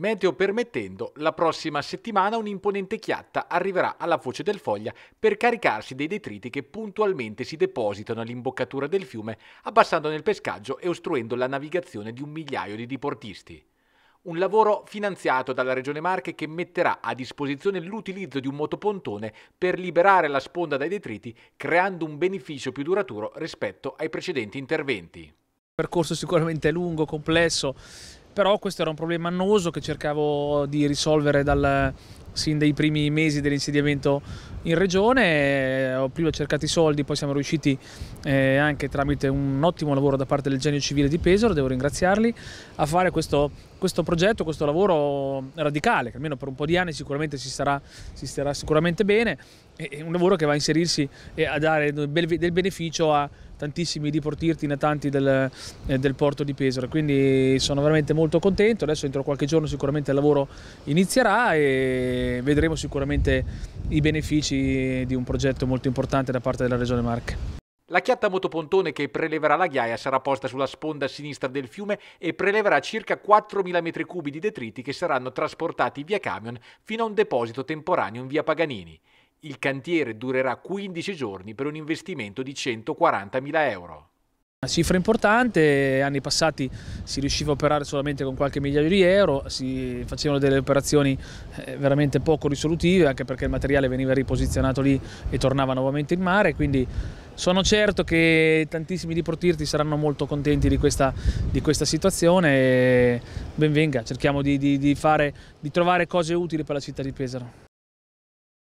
Meteo permettendo, la prossima settimana un'imponente chiatta arriverà alla foce del Foglia per caricarsi dei detriti che puntualmente si depositano all'imboccatura del fiume, abbassando nel pescaggio e ostruendo la navigazione di un migliaio di diportisti. Un lavoro finanziato dalla Regione Marche che metterà a disposizione l'utilizzo di un motopontone per liberare la sponda dai detriti, creando un beneficio più duraturo rispetto ai precedenti interventi percorso sicuramente lungo, complesso, però questo era un problema annoso che cercavo di risolvere dal, sin dai primi mesi dell'insediamento in regione, eh, ho prima cercato i soldi, poi siamo riusciti eh, anche tramite un ottimo lavoro da parte del genio civile di Pesaro, devo ringraziarli, a fare questo, questo progetto, questo lavoro radicale, che almeno per un po' di anni sicuramente si starà, si starà sicuramente bene, è un lavoro che va a inserirsi e a dare del beneficio a tantissimi diportirti natanti del, eh, del porto di Pesaro, quindi sono veramente molto contento, adesso entro qualche giorno sicuramente il lavoro inizierà e vedremo sicuramente i benefici di un progetto molto importante da parte della Regione Marche. La chiatta motopontone che preleverà la ghiaia sarà posta sulla sponda sinistra del fiume e preleverà circa 4.000 metri cubi di detriti che saranno trasportati via camion fino a un deposito temporaneo in via Paganini. Il cantiere durerà 15 giorni per un investimento di 140.000 euro. Una cifra importante, anni passati si riusciva a operare solamente con qualche migliaio di euro, si facevano delle operazioni eh, veramente poco risolutive anche perché il materiale veniva riposizionato lì e tornava nuovamente in mare, quindi sono certo che tantissimi di diportirti saranno molto contenti di questa, di questa situazione e ben venga, cerchiamo di, di, di, fare, di trovare cose utili per la città di Pesaro.